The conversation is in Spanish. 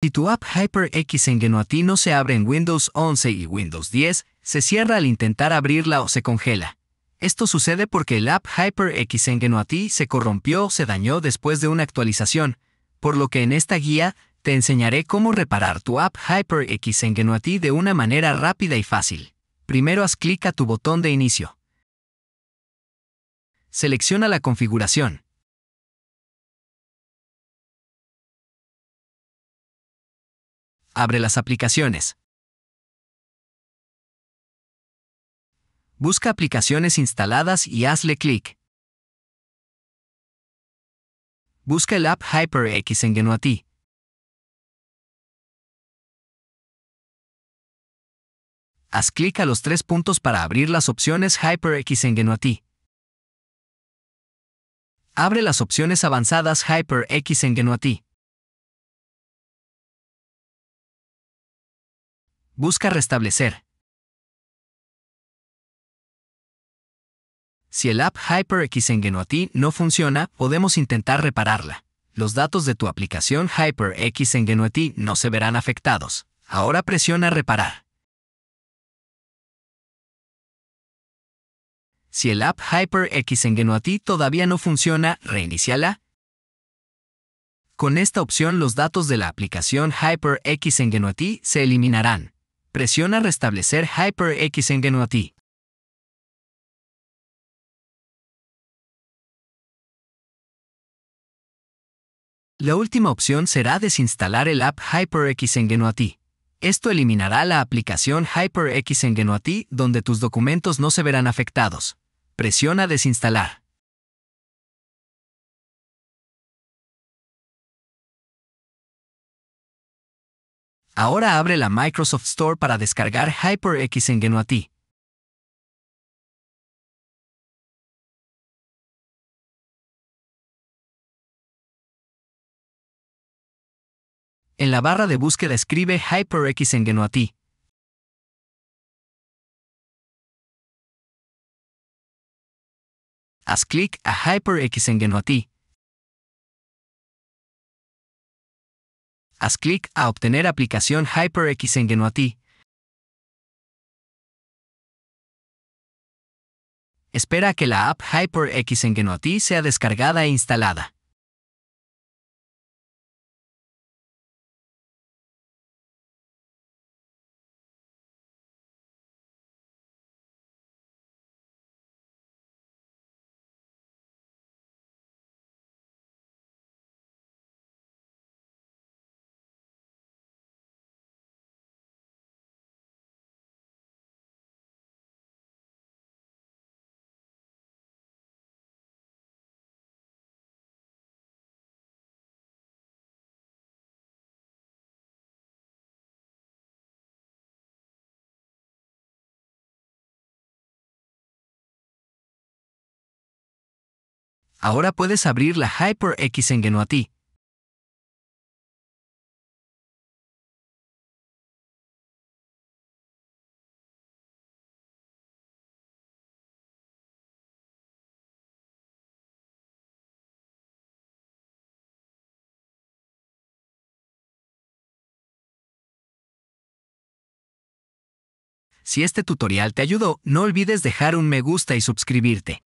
Si tu app HyperX en no se abre en Windows 11 y Windows 10, se cierra al intentar abrirla o se congela. Esto sucede porque el app HyperX en se corrompió o se dañó después de una actualización, por lo que en esta guía te enseñaré cómo reparar tu app HyperX en de una manera rápida y fácil. Primero haz clic a tu botón de inicio. Selecciona la configuración. abre las aplicaciones. Busca aplicaciones instaladas y hazle clic. Busca el app HyperX en Genuati. Haz clic a los tres puntos para abrir las opciones HyperX en Genuati. Abre las opciones avanzadas HyperX en Genuati. busca restablecer. Si el app HyperX en no funciona, podemos intentar repararla. Los datos de tu aplicación HyperX en no se verán afectados. Ahora presiona Reparar. Si el app HyperX en todavía no funciona, reiniciala. Con esta opción los datos de la aplicación HyperX en se eliminarán presiona Restablecer HyperX en La última opción será desinstalar el app HyperX en Esto eliminará la aplicación HyperX en donde tus documentos no se verán afectados. Presiona desinstalar. Ahora abre la Microsoft Store para descargar HyperX en En la barra de búsqueda escribe HyperX en Genuati. Haz clic a HyperX en haz clic a obtener aplicación HyperX en Espera a que la app HyperX en sea descargada e instalada. ahora puedes abrir la HyperX en Genuati. Si este tutorial te ayudó, no olvides dejar un me gusta y suscribirte.